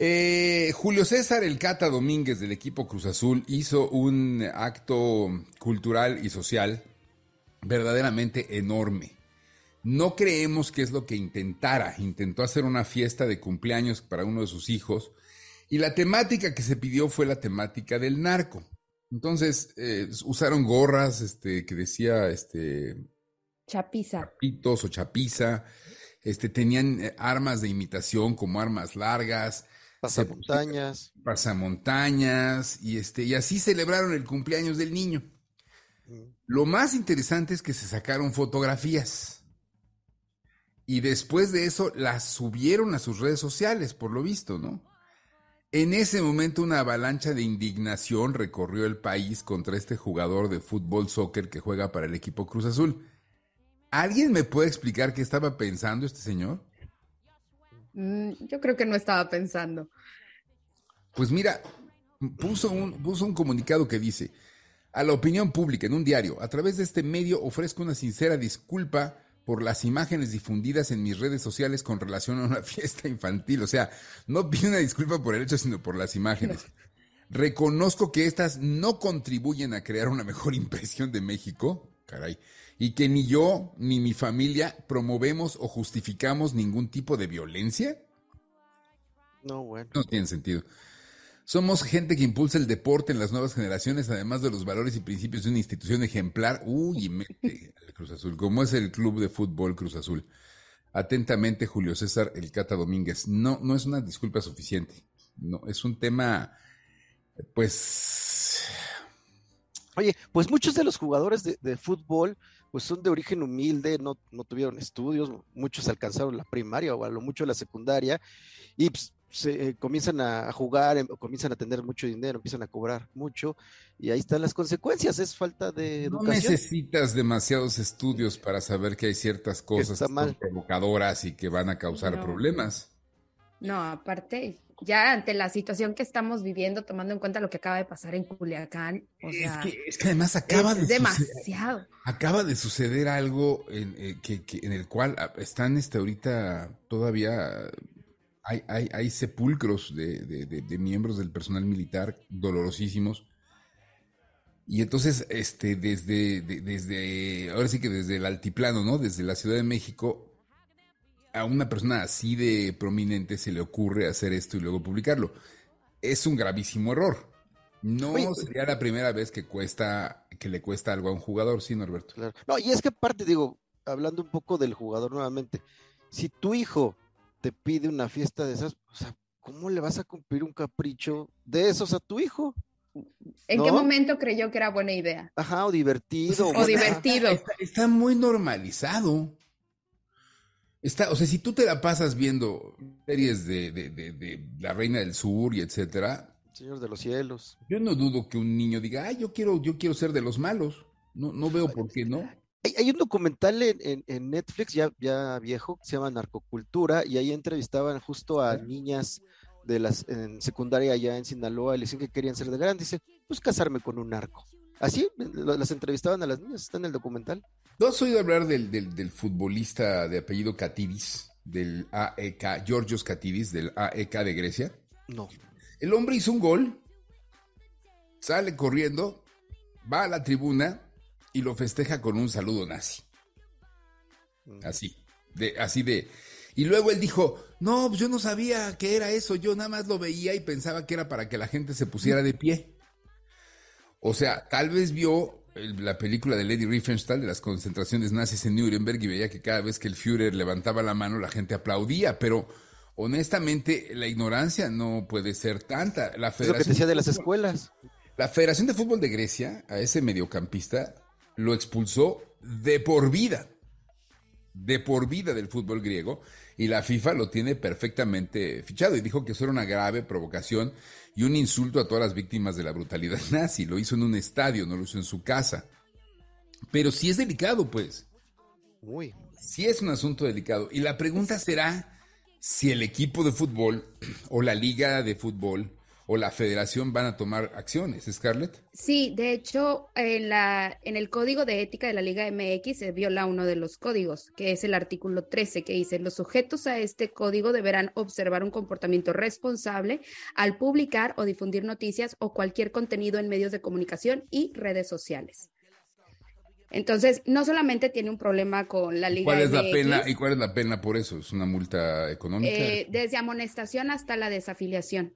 Eh, Julio César El Cata Domínguez del equipo Cruz Azul hizo un acto cultural y social verdaderamente enorme. No creemos que es lo que intentara. Intentó hacer una fiesta de cumpleaños para uno de sus hijos y la temática que se pidió fue la temática del narco. Entonces eh, usaron gorras, este, que decía, este, chapiza, chapitos o chapiza. Este, tenían eh, armas de imitación como armas largas. Pasamontañas. Pasamontañas, y, este, y así celebraron el cumpleaños del niño. Mm. Lo más interesante es que se sacaron fotografías. Y después de eso las subieron a sus redes sociales, por lo visto, ¿no? En ese momento una avalancha de indignación recorrió el país contra este jugador de fútbol soccer que juega para el equipo Cruz Azul. ¿Alguien me puede explicar qué estaba pensando este señor? Mm, yo creo que no estaba pensando. Pues mira, puso un, puso un comunicado que dice, a la opinión pública en un diario, a través de este medio ofrezco una sincera disculpa por las imágenes difundidas en mis redes sociales con relación a una fiesta infantil. O sea, no pido una disculpa por el hecho, sino por las imágenes. Reconozco que estas no contribuyen a crear una mejor impresión de México, Caray. Y que ni yo ni mi familia promovemos o justificamos ningún tipo de violencia. No, bueno. No tiene sentido. Somos gente que impulsa el deporte en las nuevas generaciones, además de los valores y principios de una institución ejemplar. Uy, y mete al Cruz Azul, como es el club de fútbol Cruz Azul. Atentamente, Julio César El Cata Domínguez. No, no es una disculpa suficiente. No, es un tema, pues, Oye, pues muchos de los jugadores de, fútbol pues son de origen humilde, no, no, tuvieron estudios, muchos alcanzaron la primaria o a lo mucho la secundaria y pues, se, eh, comienzan a jugar, em, comienzan a tener mucho dinero, empiezan a cobrar mucho y ahí están las consecuencias, es falta de educación. No necesitas demasiados estudios para saber que hay ciertas cosas que provocadoras y que van a causar problemas. No, aparte, ya ante la situación que estamos viviendo, tomando en cuenta lo que acaba de pasar en Culiacán, o es, que, además acaba de demasiado. Suceder, acaba de suceder algo en, eh, que, en el cual ah, están este, ahorita todavía hay, hay, sepulcros de, miembros del personal militar dolorosísimos. Y entonces, este, desde, desde, ahora sí que desde el altiplano, ¿no? Desde la Ciudad de México, a una persona así de prominente se le ocurre hacer esto y luego publicarlo. Es un gravísimo error. No sería la primera vez que cuesta, que le cuesta algo a un jugador, sí, Norberto. No, y es que aparte, digo, hablando un poco del jugador nuevamente, si tu hijo te pide una fiesta de esas, o sea, ¿cómo le vas a cumplir un capricho de esos a tu hijo? ¿En qué momento creyó que era buena idea? Ajá, o divertido. divertido. está, muy normalizado. Está, o sea, si tú te la pasas viendo series de, de, La Reina del Sur y etcétera. Señor de los cielos. Yo no dudo que un niño diga, ah, yo quiero, yo quiero ser de los malos. No, no veo por qué no. Hay, un documental en, en, Netflix ya, ya viejo, que se llama Narcocultura, y ahí entrevistaban justo a niñas de las en secundaria allá en Sinaloa y le dicen que querían ser de grande. Dice, pues casarme con un narco. Así ah, las entrevistaban a las niñas, está en el documental. ¿No has oído hablar del, del, futbolista de apellido Katidis, del AEK, Georgios Katidis, del AEK de Grecia? No. El hombre hizo un gol, sale corriendo, va a la tribuna y lo festeja con un saludo nazi. Mm. Así, de, así de. Y luego él dijo, no, pues yo no sabía que era eso, yo nada más lo veía y pensaba que era para que la gente se pusiera de pie. O sea, tal vez vio la película de Lady Riefenstahl de las concentraciones nazis en Nuremberg y veía que cada vez que el Führer levantaba la mano la gente aplaudía, pero honestamente la ignorancia no puede ser tanta. La Federación de las escuelas. La Federación de Fútbol de Grecia, a ese mediocampista, lo expulsó de por vida de por vida del fútbol griego y la FIFA lo tiene perfectamente fichado y dijo que eso era una grave provocación y un insulto a todas las víctimas de la brutalidad nazi. Lo hizo en un estadio, no lo hizo en su casa. Pero sí es delicado, pues. Uy. Sí es un asunto delicado. Y la pregunta será si el equipo de fútbol o la liga de fútbol o la federación van a tomar acciones, Scarlett. Sí, de hecho, en, la, en el código de ética de la Liga MX se viola uno de los códigos, que es el artículo 13, que dice, los sujetos a este código deberán observar un comportamiento responsable al publicar o difundir noticias o cualquier contenido en medios de comunicación y redes sociales. Entonces, no solamente tiene un problema con la Liga ¿Cuál es la pena, ¿Y cuál es la pena por eso? ¿Es una multa económica? Eh, desde amonestación hasta la desafiliación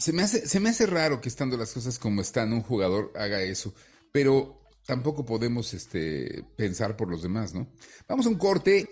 se me, hace, raro que estando las cosas como están, un jugador haga eso, pero tampoco podemos este, pensar por los demás, ¿no? Vamos a un corte.